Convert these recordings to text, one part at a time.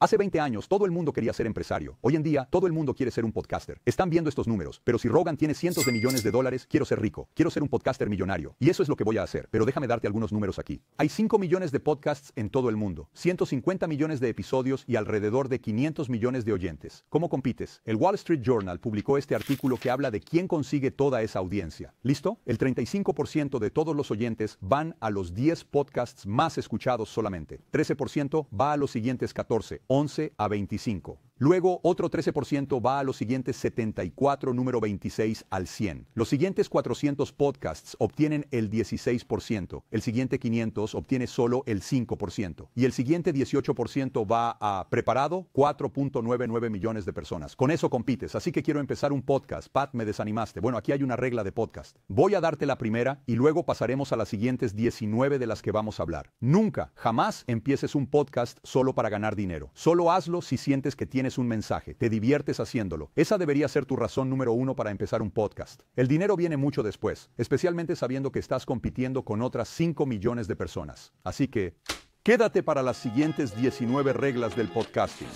Hace 20 años todo el mundo quería ser empresario. Hoy en día todo el mundo quiere ser un podcaster. Están viendo estos números, pero si Rogan tiene cientos de millones de dólares, quiero ser rico, quiero ser un podcaster millonario. Y eso es lo que voy a hacer, pero déjame darte algunos números aquí. Hay 5 millones de podcasts en todo el mundo, 150 millones de episodios y alrededor de 500 millones de oyentes. ¿Cómo compites? El Wall Street Journal publicó este artículo que habla de quién consigue toda esa audiencia. ¿Listo? El 35% de todos los oyentes van a los 10 podcasts más escuchados solamente. 13% va a los siguientes 14. 11 a 25. Luego otro 13% va a los siguientes 74, número 26 al 100. Los siguientes 400 podcasts obtienen el 16%, el siguiente 500 obtiene solo el 5% y el siguiente 18% va a preparado 4.99 millones de personas. Con eso compites, así que quiero empezar un podcast. Pat, me desanimaste. Bueno, aquí hay una regla de podcast. Voy a darte la primera y luego pasaremos a las siguientes 19 de las que vamos a hablar. Nunca, jamás empieces un podcast solo para ganar dinero. Solo hazlo si sientes que tienes un mensaje, te diviertes haciéndolo. Esa debería ser tu razón número uno para empezar un podcast. El dinero viene mucho después, especialmente sabiendo que estás compitiendo con otras 5 millones de personas. Así que, quédate para las siguientes 19 reglas del podcasting.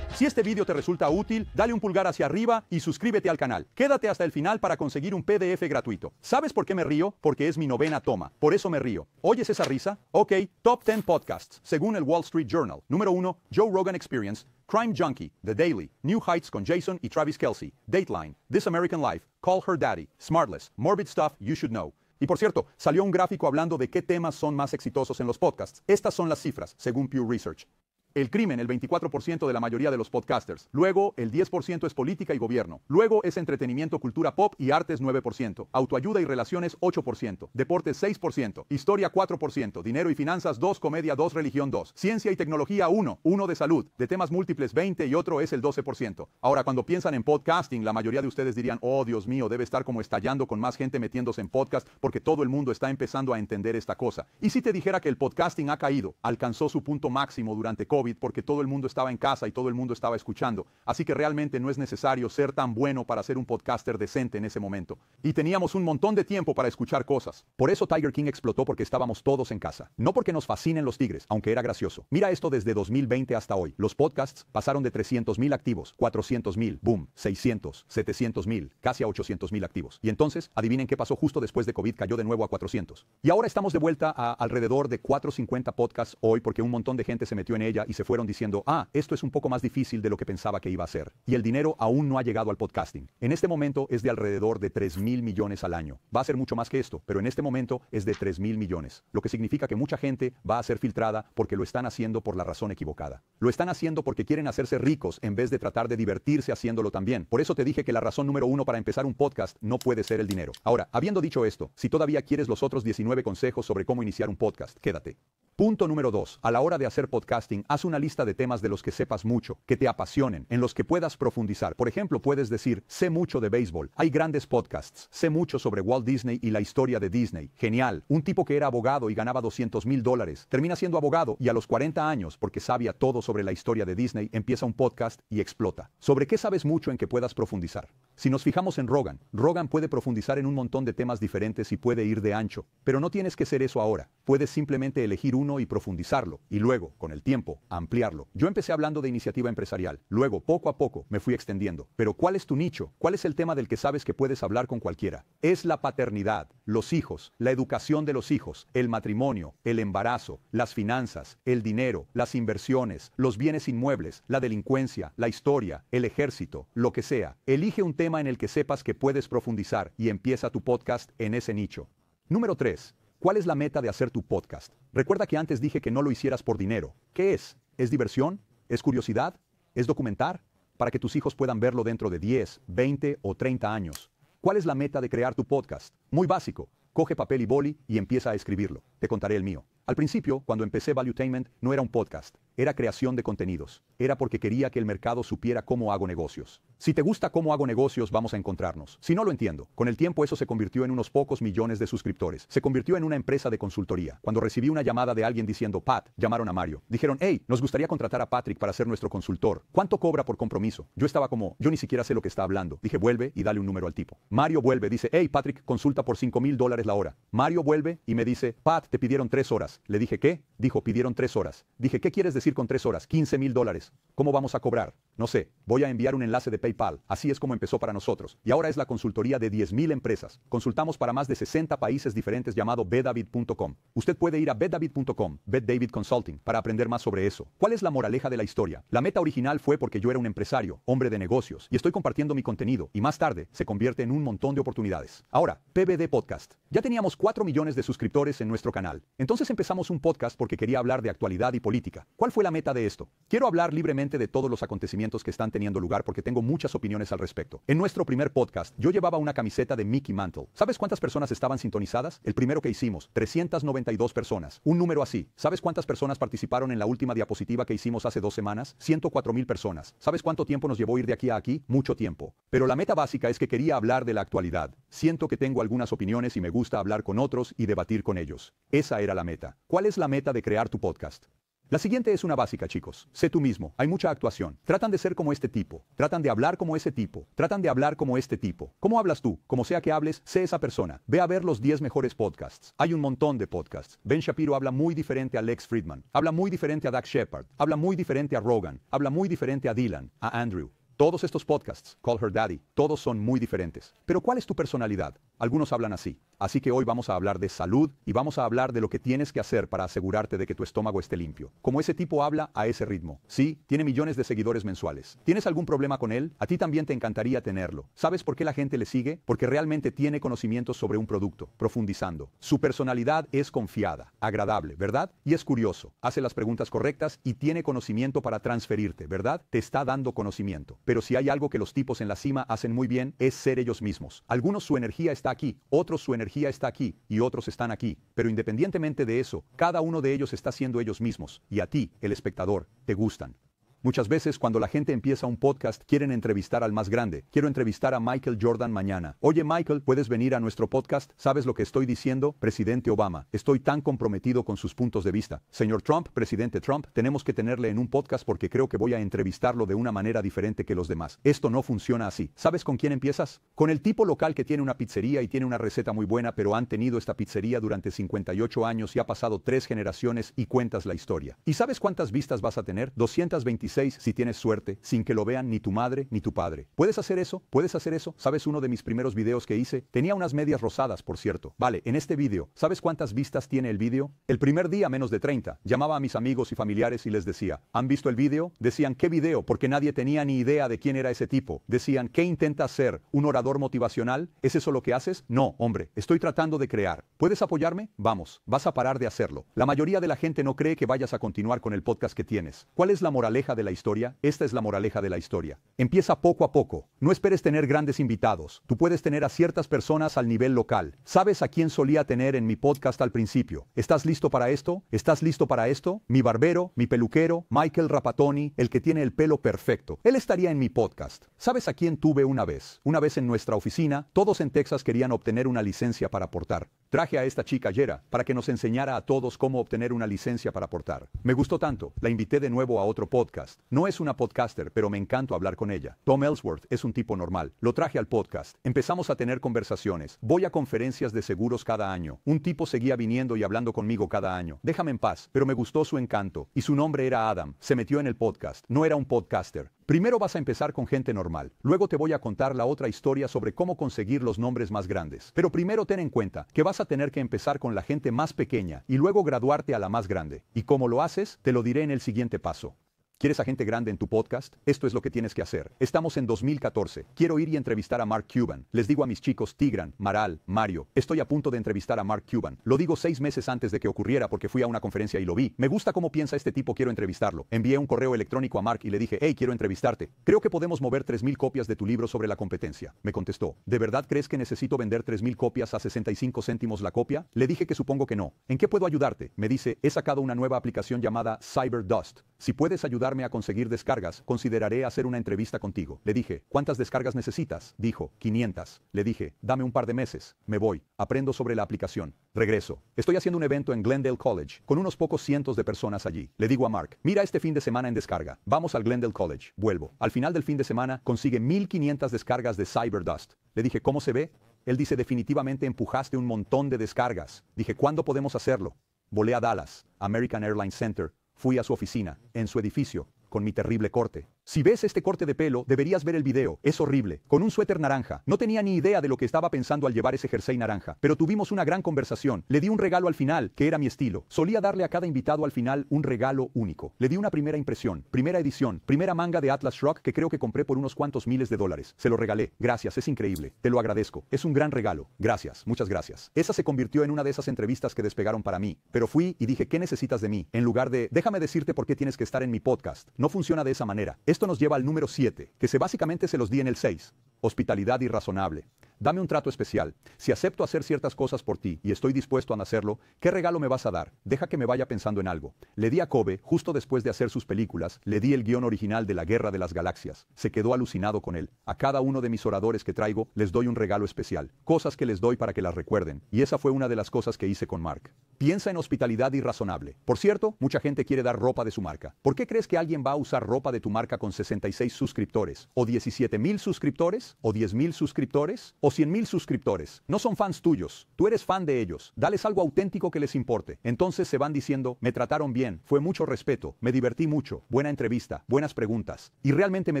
Si este video te resulta útil, dale un pulgar hacia arriba y suscríbete al canal. Quédate hasta el final para conseguir un PDF gratuito. ¿Sabes por qué me río? Porque es mi novena toma. Por eso me río. ¿Oyes esa risa? Ok, Top 10 Podcasts, según el Wall Street Journal. Número 1, Joe Rogan Experience. Crime Junkie, The Daily, New Heights con Jason y Travis Kelsey, Dateline, This American Life, Call Her Daddy, Smartless, Morbid Stuff You Should Know. Y por cierto, salió un gráfico hablando de qué temas son más exitosos en los podcasts. Estas son las cifras, según Pew Research. El crimen, el 24% de la mayoría de los podcasters. Luego, el 10% es política y gobierno. Luego es entretenimiento, cultura pop y artes 9%. Autoayuda y relaciones 8%. Deportes 6%. Historia 4%. Dinero y finanzas 2. Comedia 2. Religión 2. Ciencia y tecnología 1. 1 de salud. De temas múltiples 20 y otro es el 12%. Ahora, cuando piensan en podcasting, la mayoría de ustedes dirían, oh Dios mío, debe estar como estallando con más gente metiéndose en podcast porque todo el mundo está empezando a entender esta cosa. Y si te dijera que el podcasting ha caído, alcanzó su punto máximo durante porque todo el mundo estaba en casa y todo el mundo estaba escuchando, así que realmente no es necesario ser tan bueno para ser un podcaster decente en ese momento. Y teníamos un montón de tiempo para escuchar cosas. Por eso Tiger King explotó porque estábamos todos en casa. No porque nos fascinen los tigres, aunque era gracioso. Mira esto desde 2020 hasta hoy. Los podcasts pasaron de 300.000 activos, 400.000, boom, 600, 700.000, casi a 800.000 activos. Y entonces, adivinen qué pasó justo después de COVID, cayó de nuevo a 400. Y ahora estamos de vuelta a alrededor de 450 podcasts hoy porque un montón de gente se metió en ella y se fueron diciendo, ah, esto es un poco más difícil de lo que pensaba que iba a ser. Y el dinero aún no ha llegado al podcasting. En este momento es de alrededor de 3 mil millones al año. Va a ser mucho más que esto, pero en este momento es de 3 mil millones, lo que significa que mucha gente va a ser filtrada porque lo están haciendo por la razón equivocada. Lo están haciendo porque quieren hacerse ricos en vez de tratar de divertirse haciéndolo también. Por eso te dije que la razón número uno para empezar un podcast no puede ser el dinero. Ahora, habiendo dicho esto, si todavía quieres los otros 19 consejos sobre cómo iniciar un podcast, quédate. Punto número 2. a la hora de hacer podcasting, haz una lista de temas de los que sepas mucho, que te apasionen, en los que puedas profundizar. Por ejemplo, puedes decir, sé mucho de béisbol, hay grandes podcasts, sé mucho sobre Walt Disney y la historia de Disney. Genial, un tipo que era abogado y ganaba 200 mil dólares, termina siendo abogado y a los 40 años, porque sabía todo sobre la historia de Disney, empieza un podcast y explota. ¿Sobre qué sabes mucho en que puedas profundizar? Si nos fijamos en Rogan, Rogan puede profundizar en un montón de temas diferentes y puede ir de ancho, pero no tienes que ser eso ahora, puedes simplemente elegir uno y profundizarlo, y luego, con el tiempo, ampliarlo. Yo empecé hablando de iniciativa empresarial, luego, poco a poco, me fui extendiendo. Pero ¿cuál es tu nicho? ¿Cuál es el tema del que sabes que puedes hablar con cualquiera? Es la paternidad los hijos, la educación de los hijos, el matrimonio, el embarazo, las finanzas, el dinero, las inversiones, los bienes inmuebles, la delincuencia, la historia, el ejército, lo que sea. Elige un tema en el que sepas que puedes profundizar y empieza tu podcast en ese nicho. Número 3. ¿Cuál es la meta de hacer tu podcast? Recuerda que antes dije que no lo hicieras por dinero. ¿Qué es? ¿Es diversión? ¿Es curiosidad? ¿Es documentar? Para que tus hijos puedan verlo dentro de 10, 20 o 30 años. ¿Cuál es la meta de crear tu podcast? Muy básico. Coge papel y boli y empieza a escribirlo. Te contaré el mío. Al principio, cuando empecé Valuetainment, no era un podcast, era creación de contenidos. Era porque quería que el mercado supiera cómo hago negocios. Si te gusta cómo hago negocios, vamos a encontrarnos. Si no lo entiendo, con el tiempo eso se convirtió en unos pocos millones de suscriptores. Se convirtió en una empresa de consultoría. Cuando recibí una llamada de alguien diciendo, Pat, llamaron a Mario. Dijeron, hey, nos gustaría contratar a Patrick para ser nuestro consultor. ¿Cuánto cobra por compromiso? Yo estaba como, yo ni siquiera sé lo que está hablando. Dije, vuelve y dale un número al tipo. Mario vuelve, dice, hey, Patrick, consulta por 5 mil dólares la hora. Mario vuelve y me dice, Pat, te pidieron tres horas. Le dije, ¿qué? Dijo, pidieron tres horas. Dije, ¿qué quieres decir? con tres horas, 15 mil dólares. ¿Cómo vamos a cobrar? No sé, voy a enviar un enlace de PayPal. Así es como empezó para nosotros. Y ahora es la consultoría de 10.000 empresas. Consultamos para más de 60 países diferentes llamado bedavid.com. Usted puede ir a bedavid.com, David Consulting, para aprender más sobre eso. ¿Cuál es la moraleja de la historia? La meta original fue porque yo era un empresario, hombre de negocios, y estoy compartiendo mi contenido, y más tarde se convierte en un montón de oportunidades. Ahora, PBD Podcast. Ya teníamos 4 millones de suscriptores en nuestro canal. Entonces empezamos un podcast porque quería hablar de actualidad y política. ¿Cuál fue la meta de esto? Quiero hablar libremente de todos los acontecimientos que están teniendo lugar porque tengo muchas opiniones al respecto. En nuestro primer podcast, yo llevaba una camiseta de Mickey Mantle. ¿Sabes cuántas personas estaban sintonizadas? El primero que hicimos, 392 personas. Un número así. ¿Sabes cuántas personas participaron en la última diapositiva que hicimos hace dos semanas? 104,000 mil personas. ¿Sabes cuánto tiempo nos llevó ir de aquí a aquí? Mucho tiempo. Pero la meta básica es que quería hablar de la actualidad. Siento que tengo algunas opiniones y me gusta hablar con otros y debatir con ellos. Esa era la meta. ¿Cuál es la meta de crear tu podcast? La siguiente es una básica, chicos. Sé tú mismo. Hay mucha actuación. Tratan de ser como este tipo. Tratan de hablar como ese tipo. Tratan de hablar como este tipo. ¿Cómo hablas tú? Como sea que hables, sé esa persona. Ve a ver los 10 mejores podcasts. Hay un montón de podcasts. Ben Shapiro habla muy diferente a Lex Friedman. Habla muy diferente a Dax Shepard. Habla muy diferente a Rogan. Habla muy diferente a Dylan, a Andrew. Todos estos podcasts, Call Her Daddy, todos son muy diferentes. Pero ¿cuál es tu personalidad? Algunos hablan así, Así que hoy vamos a hablar de salud y vamos a hablar de lo que tienes que hacer para asegurarte de que tu estómago esté limpio. Como ese tipo habla a ese ritmo. Sí, tiene millones de seguidores mensuales. ¿Tienes algún problema con él? A ti también te encantaría tenerlo. ¿Sabes por qué la gente le sigue? Porque realmente tiene conocimientos sobre un producto, profundizando. Su personalidad es confiada, agradable, ¿verdad? Y es curioso. Hace las preguntas correctas y tiene conocimiento para transferirte, ¿verdad? Te está dando conocimiento. Pero si hay algo que los tipos en la cima hacen muy bien, es ser ellos mismos. Algunos su energía está aquí, otros su energía está aquí y otros están aquí, pero independientemente de eso, cada uno de ellos está siendo ellos mismos, y a ti, el espectador, te gustan. Muchas veces cuando la gente empieza un podcast quieren entrevistar al más grande. Quiero entrevistar a Michael Jordan mañana. Oye Michael, ¿puedes venir a nuestro podcast? ¿Sabes lo que estoy diciendo? Presidente Obama, estoy tan comprometido con sus puntos de vista. Señor Trump, presidente Trump, tenemos que tenerle en un podcast porque creo que voy a entrevistarlo de una manera diferente que los demás. Esto no funciona así. ¿Sabes con quién empiezas? Con el tipo local que tiene una pizzería y tiene una receta muy buena, pero han tenido esta pizzería durante 58 años y ha pasado tres generaciones y cuentas la historia. ¿Y sabes cuántas vistas vas a tener? 225 si tienes suerte, sin que lo vean ni tu madre ni tu padre. ¿Puedes hacer eso? ¿Puedes hacer eso? ¿Sabes uno de mis primeros videos que hice? Tenía unas medias rosadas, por cierto. Vale, en este vídeo, ¿sabes cuántas vistas tiene el vídeo? El primer día menos de 30. Llamaba a mis amigos y familiares y les decía, ¿han visto el vídeo? Decían, ¿qué video? Porque nadie tenía ni idea de quién era ese tipo. Decían, ¿qué intenta ser? ¿Un orador motivacional? ¿Es eso lo que haces? No, hombre, estoy tratando de crear. ¿Puedes apoyarme? Vamos, vas a parar de hacerlo. La mayoría de la gente no cree que vayas a continuar con el podcast que tienes. ¿Cuál es la moraleja de de la historia? Esta es la moraleja de la historia. Empieza poco a poco. No esperes tener grandes invitados. Tú puedes tener a ciertas personas al nivel local. ¿Sabes a quién solía tener en mi podcast al principio? ¿Estás listo para esto? ¿Estás listo para esto? Mi barbero, mi peluquero, Michael Rapatoni, el que tiene el pelo perfecto. Él estaría en mi podcast. ¿Sabes a quién tuve una vez? Una vez en nuestra oficina, todos en Texas querían obtener una licencia para aportar. Traje a esta chica Yera para que nos enseñara a todos cómo obtener una licencia para portar. Me gustó tanto, la invité de nuevo a otro podcast. No es una podcaster, pero me encanto hablar con ella. Tom Ellsworth es un tipo normal. Lo traje al podcast. Empezamos a tener conversaciones. Voy a conferencias de seguros cada año. Un tipo seguía viniendo y hablando conmigo cada año. Déjame en paz, pero me gustó su encanto. Y su nombre era Adam. Se metió en el podcast. No era un podcaster. Primero vas a empezar con gente normal, luego te voy a contar la otra historia sobre cómo conseguir los nombres más grandes. Pero primero ten en cuenta que vas a tener que empezar con la gente más pequeña y luego graduarte a la más grande. ¿Y cómo lo haces? Te lo diré en el siguiente paso. ¿Quieres a gente grande en tu podcast? Esto es lo que tienes que hacer. Estamos en 2014. Quiero ir y entrevistar a Mark Cuban. Les digo a mis chicos Tigran, Maral, Mario. Estoy a punto de entrevistar a Mark Cuban. Lo digo seis meses antes de que ocurriera porque fui a una conferencia y lo vi. Me gusta cómo piensa este tipo, quiero entrevistarlo. Envié un correo electrónico a Mark y le dije, hey, quiero entrevistarte. Creo que podemos mover 3.000 copias de tu libro sobre la competencia. Me contestó, ¿de verdad crees que necesito vender 3.000 copias a 65 céntimos la copia? Le dije que supongo que no. ¿En qué puedo ayudarte? Me dice, he sacado una nueva aplicación llamada Cyber Dust. Si puedes ayudar a conseguir descargas, consideraré hacer una entrevista contigo. Le dije, ¿cuántas descargas necesitas? Dijo, 500. Le dije, dame un par de meses, me voy, aprendo sobre la aplicación. Regreso. Estoy haciendo un evento en Glendale College, con unos pocos cientos de personas allí. Le digo a Mark, mira este fin de semana en descarga. Vamos al Glendale College. Vuelvo. Al final del fin de semana, consigue 1500 descargas de Cyberdust. Le dije, ¿cómo se ve? Él dice, definitivamente empujaste un montón de descargas. Dije, ¿cuándo podemos hacerlo? Volé a Dallas, American Airlines Center, Fui a su oficina, en su edificio, con mi terrible corte, si ves este corte de pelo, deberías ver el video, es horrible, con un suéter naranja. No tenía ni idea de lo que estaba pensando al llevar ese jersey naranja, pero tuvimos una gran conversación. Le di un regalo al final, que era mi estilo. Solía darle a cada invitado al final un regalo único. Le di una primera impresión, primera edición, primera manga de Atlas Rock que creo que compré por unos cuantos miles de dólares. Se lo regalé. Gracias, es increíble. Te lo agradezco. Es un gran regalo. Gracias, muchas gracias. Esa se convirtió en una de esas entrevistas que despegaron para mí, pero fui y dije, "¿Qué necesitas de mí?" en lugar de "Déjame decirte por qué tienes que estar en mi podcast." No funciona de esa manera. Esto nos lleva al número 7, que se básicamente se los di en el 6, hospitalidad irrazonable. Dame un trato especial. Si acepto hacer ciertas cosas por ti y estoy dispuesto a hacerlo, ¿qué regalo me vas a dar? Deja que me vaya pensando en algo. Le di a Kobe, justo después de hacer sus películas, le di el guión original de La Guerra de las Galaxias. Se quedó alucinado con él. A cada uno de mis oradores que traigo, les doy un regalo especial. Cosas que les doy para que las recuerden. Y esa fue una de las cosas que hice con Mark. Piensa en hospitalidad y razonable. Por cierto, mucha gente quiere dar ropa de su marca. ¿Por qué crees que alguien va a usar ropa de tu marca con 66 suscriptores? ¿O 17,000 suscriptores? ¿O 10,000 suscriptores? o 100,000 suscriptores. No son fans tuyos, tú eres fan de ellos. Dales algo auténtico que les importe. Entonces se van diciendo, me trataron bien, fue mucho respeto, me divertí mucho, buena entrevista, buenas preguntas. Y realmente me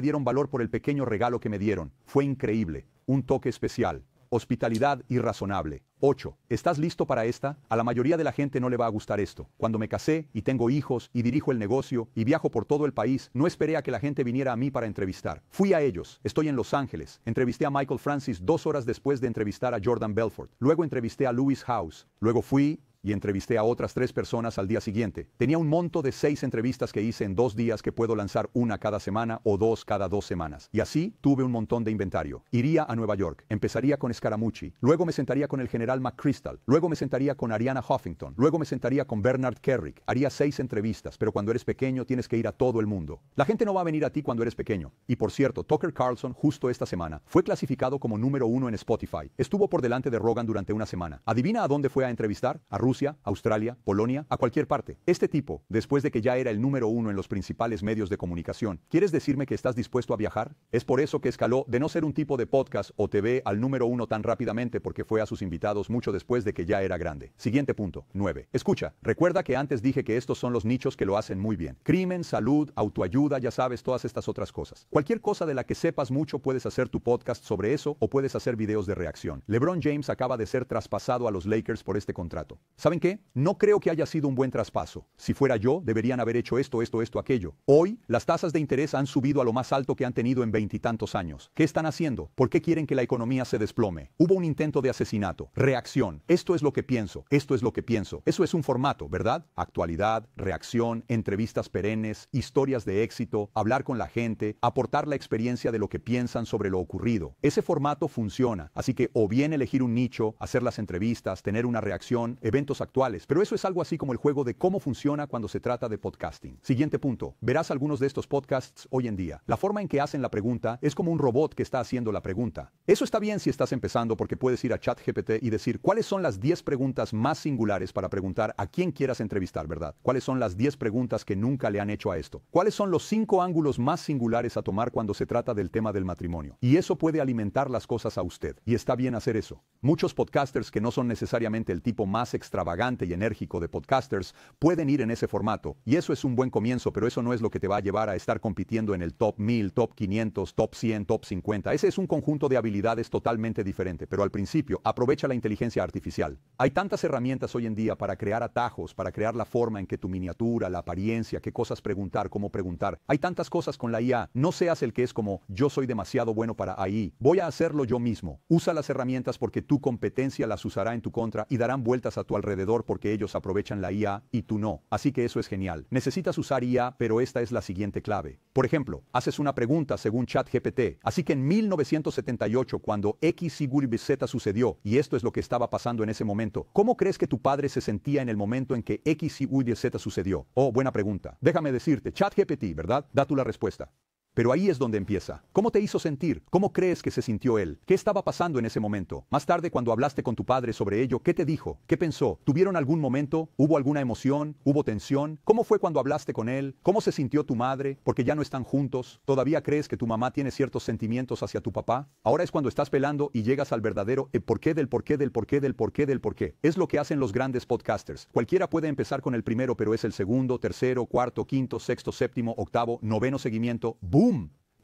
dieron valor por el pequeño regalo que me dieron. Fue increíble, un toque especial. Hospitalidad irrazonable. 8. ¿Estás listo para esta? A la mayoría de la gente no le va a gustar esto. Cuando me casé y tengo hijos y dirijo el negocio y viajo por todo el país, no esperé a que la gente viniera a mí para entrevistar. Fui a ellos. Estoy en Los Ángeles. Entrevisté a Michael Francis dos horas después de entrevistar a Jordan Belfort. Luego entrevisté a Lewis House. Luego fui y entrevisté a otras tres personas al día siguiente. Tenía un monto de seis entrevistas que hice en dos días que puedo lanzar una cada semana o dos cada dos semanas. Y así tuve un montón de inventario. Iría a Nueva York, empezaría con Scaramucci, luego me sentaría con el general McChrystal, luego me sentaría con Ariana Huffington, luego me sentaría con Bernard Kerrick. Haría seis entrevistas, pero cuando eres pequeño tienes que ir a todo el mundo. La gente no va a venir a ti cuando eres pequeño. Y por cierto, Tucker Carlson justo esta semana fue clasificado como número uno en Spotify. Estuvo por delante de Rogan durante una semana. ¿Adivina a dónde fue a entrevistar? A Rusia Australia, Polonia, a cualquier parte. Este tipo, después de que ya era el número uno en los principales medios de comunicación, ¿quieres decirme que estás dispuesto a viajar? Es por eso que escaló de no ser un tipo de podcast o TV al número uno tan rápidamente porque fue a sus invitados mucho después de que ya era grande. Siguiente punto, 9. Escucha, recuerda que antes dije que estos son los nichos que lo hacen muy bien. Crimen, salud, autoayuda, ya sabes, todas estas otras cosas. Cualquier cosa de la que sepas mucho puedes hacer tu podcast sobre eso o puedes hacer videos de reacción. LeBron James acaba de ser traspasado a los Lakers por este contrato. ¿Saben qué? No creo que haya sido un buen traspaso. Si fuera yo, deberían haber hecho esto, esto, esto, aquello. Hoy, las tasas de interés han subido a lo más alto que han tenido en veintitantos años. ¿Qué están haciendo? ¿Por qué quieren que la economía se desplome? Hubo un intento de asesinato. Reacción. Esto es lo que pienso. Esto es lo que pienso. Eso es un formato, ¿verdad? Actualidad, reacción, entrevistas perennes, historias de éxito, hablar con la gente, aportar la experiencia de lo que piensan sobre lo ocurrido. Ese formato funciona. Así que o bien elegir un nicho, hacer las entrevistas, tener una reacción, eventos actuales, pero eso es algo así como el juego de cómo funciona cuando se trata de podcasting. Siguiente punto, verás algunos de estos podcasts hoy en día. La forma en que hacen la pregunta es como un robot que está haciendo la pregunta. Eso está bien si estás empezando porque puedes ir a ChatGPT y decir cuáles son las 10 preguntas más singulares para preguntar a quién quieras entrevistar, ¿verdad? ¿Cuáles son las 10 preguntas que nunca le han hecho a esto? ¿Cuáles son los 5 ángulos más singulares a tomar cuando se trata del tema del matrimonio? Y eso puede alimentar las cosas a usted. Y está bien hacer eso. Muchos podcasters que no son necesariamente el tipo más extraño extravagante y enérgico de podcasters pueden ir en ese formato. Y eso es un buen comienzo, pero eso no es lo que te va a llevar a estar compitiendo en el top 1000, top 500, top 100, top 50. Ese es un conjunto de habilidades totalmente diferente, pero al principio aprovecha la inteligencia artificial. Hay tantas herramientas hoy en día para crear atajos, para crear la forma en que tu miniatura, la apariencia, qué cosas preguntar, cómo preguntar. Hay tantas cosas con la IA. No seas el que es como yo soy demasiado bueno para ahí, voy a hacerlo yo mismo. Usa las herramientas porque tu competencia las usará en tu contra y darán vueltas a tu alrededor alrededor porque ellos aprovechan la IA y tú no, así que eso es genial. Necesitas usar IA, pero esta es la siguiente clave. Por ejemplo, haces una pregunta según ChatGPT, así que en 1978 cuando X Z sucedió, y esto es lo que estaba pasando en ese momento, ¿cómo crees que tu padre se sentía en el momento en que X Y, Z sucedió? Oh, buena pregunta. Déjame decirte, ChatGPT, ¿verdad? Da tú la respuesta. Pero ahí es donde empieza. ¿Cómo te hizo sentir? ¿Cómo crees que se sintió él? ¿Qué estaba pasando en ese momento? Más tarde, cuando hablaste con tu padre sobre ello, ¿qué te dijo? ¿Qué pensó? ¿Tuvieron algún momento? ¿Hubo alguna emoción? ¿Hubo tensión? ¿Cómo fue cuando hablaste con él? ¿Cómo se sintió tu madre? Porque ya no están juntos. ¿Todavía crees que tu mamá tiene ciertos sentimientos hacia tu papá? Ahora es cuando estás pelando y llegas al verdadero el eh, qué del por qué del por qué del por qué del por qué? Es lo que hacen los grandes podcasters. Cualquiera puede empezar con el primero, pero es el segundo, tercero, cuarto, quinto, sexto, séptimo, octavo, noveno seguimiento.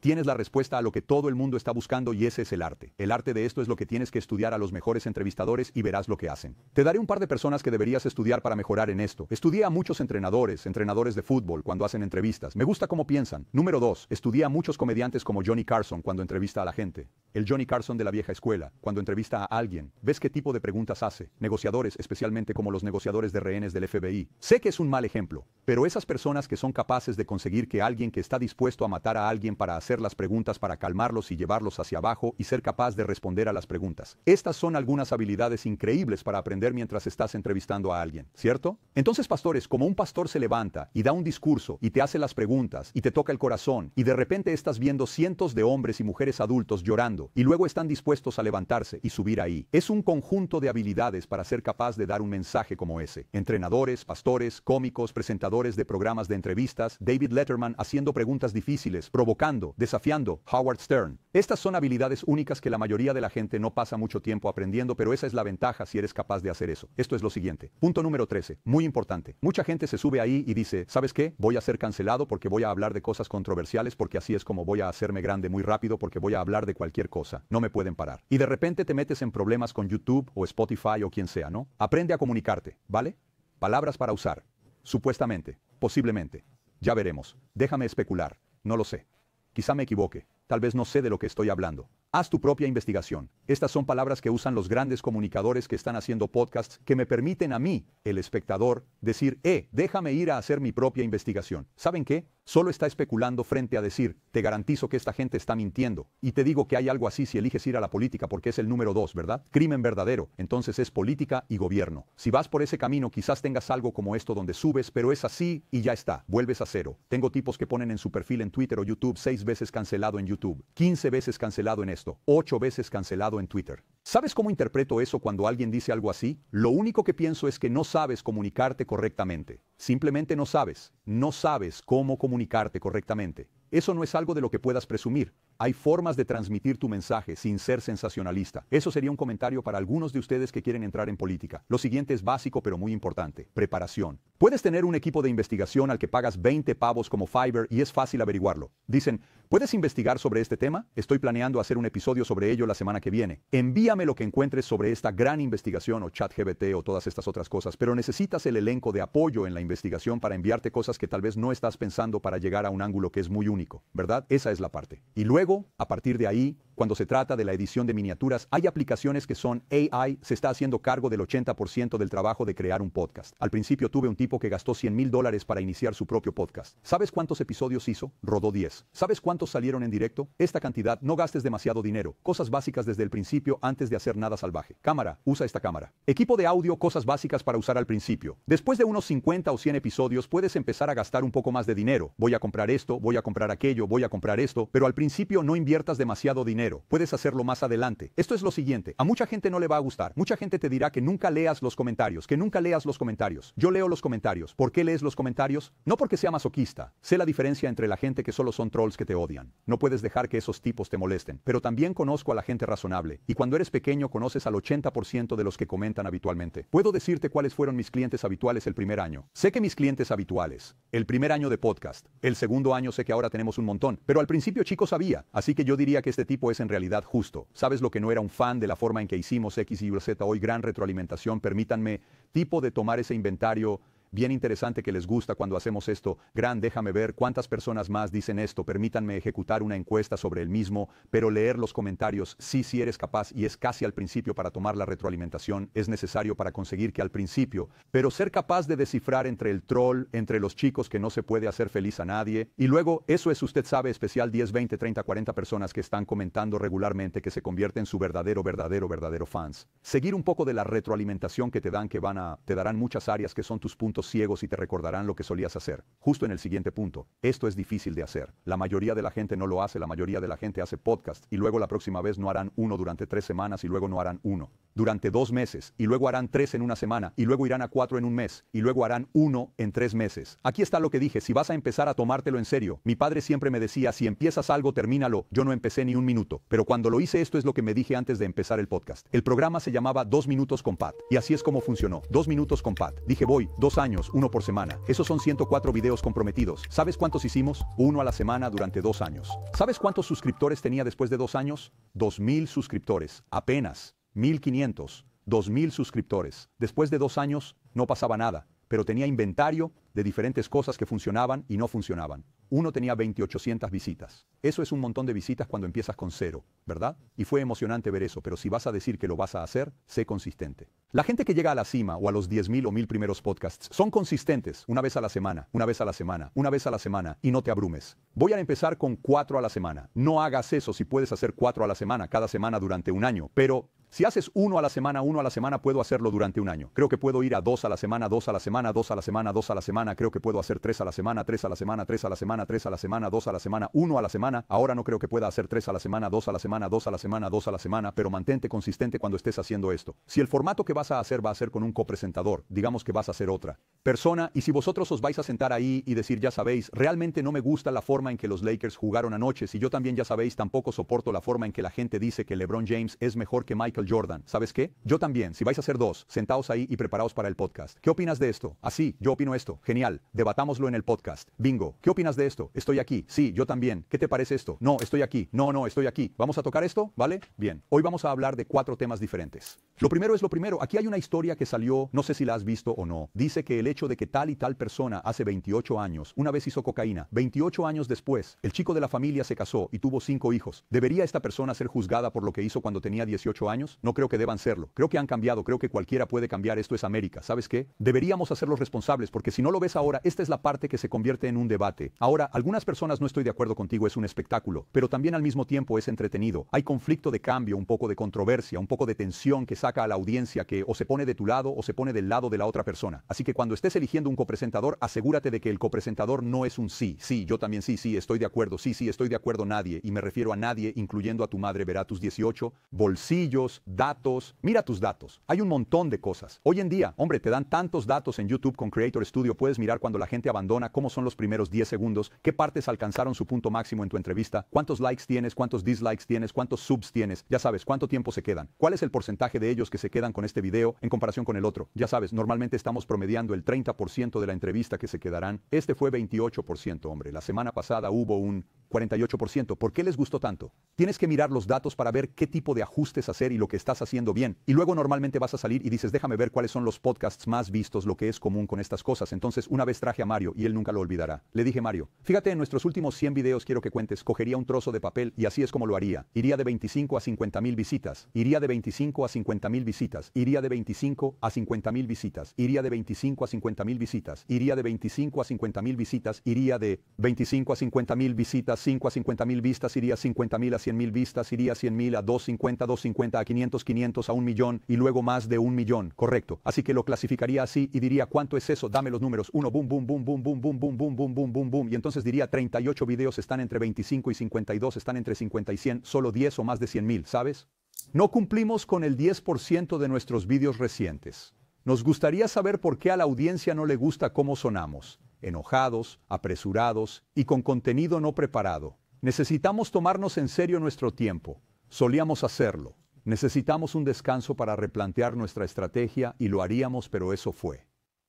Tienes la respuesta a lo que todo el mundo está buscando y ese es el arte. El arte de esto es lo que tienes que estudiar a los mejores entrevistadores y verás lo que hacen. Te daré un par de personas que deberías estudiar para mejorar en esto. Estudia a muchos entrenadores, entrenadores de fútbol cuando hacen entrevistas. Me gusta cómo piensan. Número 2. Estudia a muchos comediantes como Johnny Carson cuando entrevista a la gente el Johnny Carson de la vieja escuela, cuando entrevista a alguien, ves qué tipo de preguntas hace, negociadores, especialmente como los negociadores de rehenes del FBI. Sé que es un mal ejemplo, pero esas personas que son capaces de conseguir que alguien que está dispuesto a matar a alguien para hacer las preguntas para calmarlos y llevarlos hacia abajo y ser capaz de responder a las preguntas. Estas son algunas habilidades increíbles para aprender mientras estás entrevistando a alguien, ¿cierto? Entonces, pastores, como un pastor se levanta y da un discurso y te hace las preguntas y te toca el corazón y de repente estás viendo cientos de hombres y mujeres adultos llorando, y luego están dispuestos a levantarse y subir ahí. Es un conjunto de habilidades para ser capaz de dar un mensaje como ese. Entrenadores, pastores, cómicos, presentadores de programas de entrevistas, David Letterman haciendo preguntas difíciles, provocando, desafiando, Howard Stern. Estas son habilidades únicas que la mayoría de la gente no pasa mucho tiempo aprendiendo, pero esa es la ventaja si eres capaz de hacer eso. Esto es lo siguiente. Punto número 13, muy importante. Mucha gente se sube ahí y dice, ¿sabes qué? Voy a ser cancelado porque voy a hablar de cosas controversiales, porque así es como voy a hacerme grande muy rápido, porque voy a hablar de cualquier cosa cosa, no me pueden parar. Y de repente te metes en problemas con YouTube o Spotify o quien sea, ¿no? Aprende a comunicarte, ¿vale? Palabras para usar. Supuestamente, posiblemente. Ya veremos. Déjame especular. No lo sé. Quizá me equivoque. Tal vez no sé de lo que estoy hablando. Haz tu propia investigación. Estas son palabras que usan los grandes comunicadores que están haciendo podcasts que me permiten a mí, el espectador, decir, eh, déjame ir a hacer mi propia investigación. ¿Saben qué? Solo está especulando frente a decir, te garantizo que esta gente está mintiendo. Y te digo que hay algo así si eliges ir a la política porque es el número dos, ¿verdad? Crimen verdadero. Entonces es política y gobierno. Si vas por ese camino quizás tengas algo como esto donde subes, pero es así y ya está. Vuelves a cero. Tengo tipos que ponen en su perfil en Twitter o YouTube seis veces cancelado en YouTube, 15 veces cancelado en esto ocho veces cancelado en Twitter. ¿Sabes cómo interpreto eso cuando alguien dice algo así? Lo único que pienso es que no sabes comunicarte correctamente. Simplemente no sabes. No sabes cómo comunicarte correctamente. Eso no es algo de lo que puedas presumir. Hay formas de transmitir tu mensaje sin ser sensacionalista. Eso sería un comentario para algunos de ustedes que quieren entrar en política. Lo siguiente es básico pero muy importante. Preparación. Puedes tener un equipo de investigación al que pagas 20 pavos como Fiverr y es fácil averiguarlo. Dicen, ¿puedes investigar sobre este tema? Estoy planeando hacer un episodio sobre ello la semana que viene. Envíame lo que encuentres sobre esta gran investigación o chat GBT o todas estas otras cosas, pero necesitas el elenco de apoyo en la investigación para enviarte cosas que tal vez no estás pensando para llegar a un ángulo que es muy único. ¿verdad? Esa es la parte. Y luego, a partir de ahí, cuando se trata de la edición de miniaturas, hay aplicaciones que son AI, se está haciendo cargo del 80% del trabajo de crear un podcast. Al principio tuve un tipo que gastó 100 mil dólares para iniciar su propio podcast. ¿Sabes cuántos episodios hizo? Rodó 10. ¿Sabes cuántos salieron en directo? Esta cantidad, no gastes demasiado dinero. Cosas básicas desde el principio antes de hacer nada salvaje. Cámara, usa esta cámara. Equipo de audio, cosas básicas para usar al principio. Después de unos 50 o 100 episodios puedes empezar a gastar un poco más de dinero. Voy a comprar esto, voy a comprar aquello, voy a comprar esto, pero al principio no inviertas demasiado dinero Puedes hacerlo más adelante. Esto es lo siguiente. A mucha gente no le va a gustar. Mucha gente te dirá que nunca leas los comentarios, que nunca leas los comentarios. Yo leo los comentarios. ¿Por qué lees los comentarios? No porque sea masoquista. Sé la diferencia entre la gente que solo son trolls que te odian. No puedes dejar que esos tipos te molesten. Pero también conozco a la gente razonable. Y cuando eres pequeño conoces al 80% de los que comentan habitualmente. Puedo decirte cuáles fueron mis clientes habituales el primer año. Sé que mis clientes habituales. El primer año de podcast. El segundo año sé que ahora tenemos un montón. Pero al principio chico sabía. Así que yo diría que este tipo en realidad justo. ¿Sabes lo que no era un fan de la forma en que hicimos X, Y, Z hoy? Gran retroalimentación, permítanme, tipo de tomar ese inventario Bien interesante que les gusta cuando hacemos esto. Gran, déjame ver cuántas personas más dicen esto. Permítanme ejecutar una encuesta sobre el mismo, pero leer los comentarios, sí, sí eres capaz y es casi al principio para tomar la retroalimentación, es necesario para conseguir que al principio, pero ser capaz de descifrar entre el troll, entre los chicos que no se puede hacer feliz a nadie, y luego, eso es usted sabe especial 10, 20, 30, 40 personas que están comentando regularmente que se convierten en su verdadero, verdadero, verdadero fans. Seguir un poco de la retroalimentación que te dan, que van a, te darán muchas áreas que son tus puntos ciegos y te recordarán lo que solías hacer. Justo en el siguiente punto, esto es difícil de hacer. La mayoría de la gente no lo hace, la mayoría de la gente hace podcast y luego la próxima vez no harán uno durante tres semanas y luego no harán uno durante dos meses, y luego harán tres en una semana, y luego irán a cuatro en un mes, y luego harán uno en tres meses. Aquí está lo que dije, si vas a empezar a tomártelo en serio, mi padre siempre me decía, si empiezas algo, termínalo, yo no empecé ni un minuto, pero cuando lo hice esto es lo que me dije antes de empezar el podcast. El programa se llamaba Dos Minutos con Pat, y así es como funcionó, Dos Minutos con Pat. Dije, voy, dos años, uno por semana. Esos son 104 videos comprometidos. ¿Sabes cuántos hicimos? Uno a la semana durante dos años. ¿Sabes cuántos suscriptores tenía después de dos años? Dos mil suscriptores, apenas. 1.500, 2.000 suscriptores. Después de dos años no pasaba nada, pero tenía inventario de diferentes cosas que funcionaban y no funcionaban. Uno tenía 2.800 visitas. Eso es un montón de visitas cuando empiezas con cero, ¿verdad? Y fue emocionante ver eso, pero si vas a decir que lo vas a hacer, sé consistente. La gente que llega a la cima o a los 10.000 o 1.000 primeros podcasts son consistentes una vez a la semana, una vez a la semana, una vez a la semana y no te abrumes. Voy a empezar con cuatro a la semana. No hagas eso si puedes hacer cuatro a la semana cada semana durante un año, pero si haces uno a la semana, uno a la semana, puedo hacerlo durante un año. Creo que puedo ir a dos a la semana, dos a la semana, dos a la semana, dos a la semana. Creo que puedo hacer tres a la semana, tres a la semana, tres a la semana, tres a la semana, dos a la semana, uno a la semana ahora no creo que pueda hacer tres a la semana, dos a la semana, dos a la semana, dos a la semana, pero mantente consistente cuando estés haciendo esto. Si el formato que vas a hacer va a ser con un copresentador, digamos que vas a hacer otra persona, y si vosotros os vais a sentar ahí y decir, ya sabéis, realmente no me gusta la forma en que los Lakers jugaron anoche, si yo también ya sabéis, tampoco soporto la forma en que la gente dice que LeBron James es mejor que Michael Jordan, ¿sabes qué? Yo también, si vais a hacer dos, sentaos ahí y preparaos para el podcast. ¿Qué opinas de esto? Así, ah, yo opino esto, genial, debatámoslo en el podcast. Bingo, ¿qué opinas de esto? Estoy aquí, sí, yo también, ¿qué te parece? esto. No, estoy aquí. No, no, estoy aquí. ¿Vamos a tocar esto? ¿Vale? Bien. Hoy vamos a hablar de cuatro temas diferentes. Lo primero es lo primero. Aquí hay una historia que salió, no sé si la has visto o no. Dice que el hecho de que tal y tal persona hace 28 años una vez hizo cocaína, 28 años después, el chico de la familia se casó y tuvo cinco hijos. ¿Debería esta persona ser juzgada por lo que hizo cuando tenía 18 años? No creo que deban serlo. Creo que han cambiado, creo que cualquiera puede cambiar. Esto es América. ¿Sabes qué? Deberíamos hacerlos responsables porque si no lo ves ahora, esta es la parte que se convierte en un debate. Ahora, algunas personas no estoy de acuerdo contigo, es un espectáculo, pero también al mismo tiempo es entretenido. Hay conflicto de cambio, un poco de controversia, un poco de tensión que saca a la audiencia que o se pone de tu lado o se pone del lado de la otra persona. Así que cuando estés eligiendo un copresentador, asegúrate de que el copresentador no es un sí, sí, yo también sí, sí, estoy de acuerdo, sí, sí, estoy de acuerdo nadie, y me refiero a nadie, incluyendo a tu madre, verá tus 18, bolsillos, datos, mira tus datos. Hay un montón de cosas. Hoy en día, hombre, te dan tantos datos en YouTube con Creator Studio, puedes mirar cuando la gente abandona, cómo son los primeros 10 segundos, qué partes alcanzaron su punto máximo en entrevista, cuántos likes tienes, cuántos dislikes tienes, cuántos subs tienes, ya sabes, cuánto tiempo se quedan, cuál es el porcentaje de ellos que se quedan con este video en comparación con el otro. Ya sabes, normalmente estamos promediando el 30% de la entrevista que se quedarán. Este fue 28%, hombre. La semana pasada hubo un 48%. ¿Por qué les gustó tanto? Tienes que mirar los datos para ver qué tipo de ajustes hacer y lo que estás haciendo bien. Y luego normalmente vas a salir y dices, déjame ver cuáles son los podcasts más vistos, lo que es común con estas cosas. Entonces, una vez traje a Mario y él nunca lo olvidará. Le dije, Mario, fíjate, en nuestros últimos 100 videos quiero que cuentes cogería un trozo de papel y así es como lo haría. Iría de 25 a 50 mil visitas, iría de 25 a 50 mil visitas, iría de 25 a 50 mil visitas, iría de 25 a 50 mil visitas, iría de 25 a 50 mil visitas, iría de 25 a 50 mil visitas, 5 a 50 mil vistas, iría 50 mil a 100 mil vistas, iría 100 mil a 250, 250 a 500, 500 a un millón y luego más de un millón, correcto. Así que lo clasificaría así y diría cuánto es eso, dame los números, 1, boom, boom, boom, boom, boom, boom, boom, boom, boom, boom, boom, boom, y entonces diría 38 videos están entre 20 25 y 52 están entre 50 y 100, solo 10 o más de 100 mil, ¿sabes? No cumplimos con el 10% de nuestros vídeos recientes. Nos gustaría saber por qué a la audiencia no le gusta cómo sonamos, enojados, apresurados y con contenido no preparado. Necesitamos tomarnos en serio nuestro tiempo. Solíamos hacerlo. Necesitamos un descanso para replantear nuestra estrategia y lo haríamos, pero eso fue.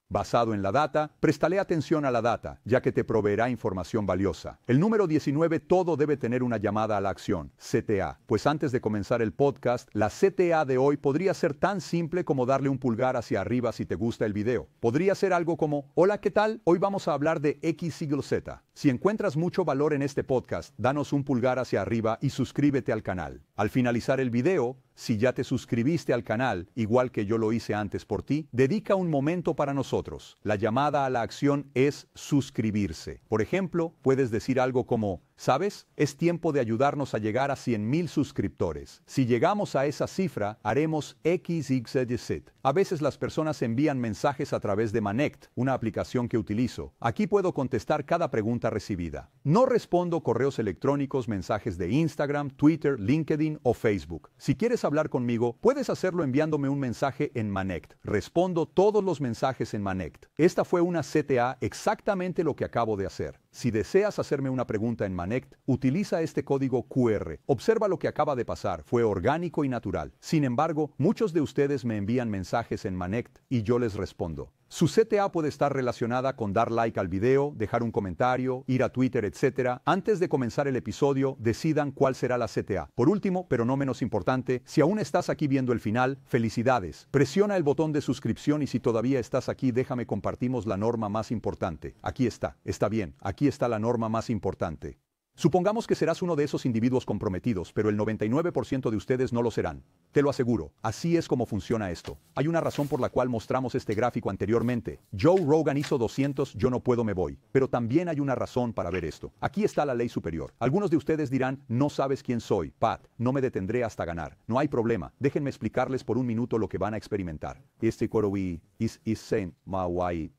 Basado en la data, préstale atención a la data, ya que te proveerá información valiosa. El número 19, todo debe tener una llamada a la acción, CTA, pues antes de comenzar el podcast, la CTA de hoy podría ser tan simple como darle un pulgar hacia arriba si te gusta el video. Podría ser algo como, hola, ¿qué tal? Hoy vamos a hablar de X Z. Si encuentras mucho valor en este podcast, danos un pulgar hacia arriba y suscríbete al canal. Al finalizar el video, si ya te suscribiste al canal, igual que yo lo hice antes por ti, dedica un momento para nosotros. La llamada a la acción es suscribirse. Por ejemplo, puedes decir algo como, ¿Sabes? Es tiempo de ayudarnos a llegar a 100.000 suscriptores. Si llegamos a esa cifra, haremos XYZ. A veces las personas envían mensajes a través de Manect, una aplicación que utilizo. Aquí puedo contestar cada pregunta recibida. No respondo correos electrónicos, mensajes de Instagram, Twitter, LinkedIn o Facebook. Si quieres hablar conmigo, puedes hacerlo enviándome un mensaje en Manect. Respondo todos los mensajes en Manect. Esta fue una CTA exactamente lo que acabo de hacer. Si deseas hacerme una pregunta en Manect, utiliza este código QR. Observa lo que acaba de pasar, fue orgánico y natural. Sin embargo, muchos de ustedes me envían mensajes en Manect y yo les respondo. Su CTA puede estar relacionada con dar like al video, dejar un comentario, ir a Twitter, etc. Antes de comenzar el episodio, decidan cuál será la CTA. Por último, pero no menos importante, si aún estás aquí viendo el final, felicidades. Presiona el botón de suscripción y si todavía estás aquí, déjame compartimos la norma más importante. Aquí está, está bien, aquí está la norma más importante. Supongamos que serás uno de esos individuos comprometidos, pero el 99% de ustedes no lo serán. Te lo aseguro, así es como funciona esto. Hay una razón por la cual mostramos este gráfico anteriormente. Joe Rogan hizo 200, yo no puedo, me voy. Pero también hay una razón para ver esto. Aquí está la ley superior. Algunos de ustedes dirán, no sabes quién soy, Pat, no me detendré hasta ganar. No hay problema, déjenme explicarles por un minuto lo que van a experimentar. Este coro is, is same, my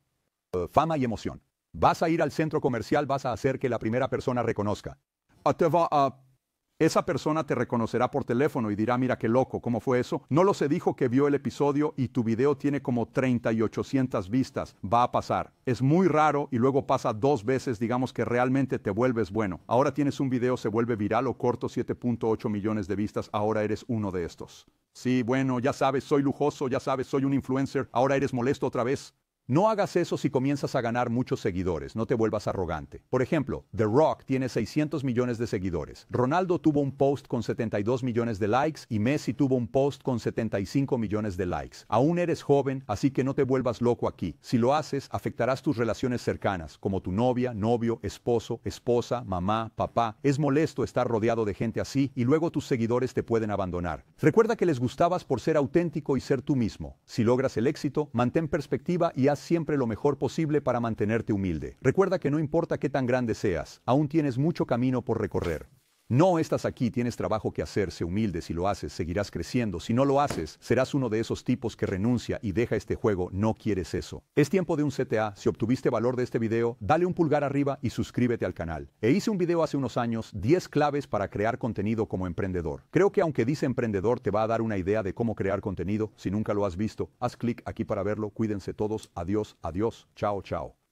eh, fama y emoción. Vas a ir al centro comercial, vas a hacer que la primera persona reconozca. Ah, esa persona te reconocerá por teléfono y dirá, mira qué loco, ¿cómo fue eso? No lo se dijo que vio el episodio y tu video tiene como 3800 vistas, va a pasar. Es muy raro y luego pasa dos veces, digamos que realmente te vuelves bueno. Ahora tienes un video, se vuelve viral o corto 7.8 millones de vistas, ahora eres uno de estos. Sí, bueno, ya sabes, soy lujoso, ya sabes, soy un influencer, ahora eres molesto otra vez. No hagas eso si comienzas a ganar muchos seguidores, no te vuelvas arrogante. Por ejemplo, The Rock tiene 600 millones de seguidores, Ronaldo tuvo un post con 72 millones de likes y Messi tuvo un post con 75 millones de likes. Aún eres joven, así que no te vuelvas loco aquí. Si lo haces, afectarás tus relaciones cercanas, como tu novia, novio, esposo, esposa, mamá, papá. Es molesto estar rodeado de gente así y luego tus seguidores te pueden abandonar. Recuerda que les gustabas por ser auténtico y ser tú mismo. Si logras el éxito, mantén perspectiva y haz siempre lo mejor posible para mantenerte humilde. Recuerda que no importa qué tan grande seas, aún tienes mucho camino por recorrer. No estás aquí, tienes trabajo que hacer, sé humilde, si lo haces, seguirás creciendo, si no lo haces, serás uno de esos tipos que renuncia y deja este juego, no quieres eso. Es tiempo de un CTA, si obtuviste valor de este video, dale un pulgar arriba y suscríbete al canal. E hice un video hace unos años, 10 claves para crear contenido como emprendedor. Creo que aunque dice emprendedor te va a dar una idea de cómo crear contenido, si nunca lo has visto, haz clic aquí para verlo, cuídense todos, adiós, adiós, chao, chao.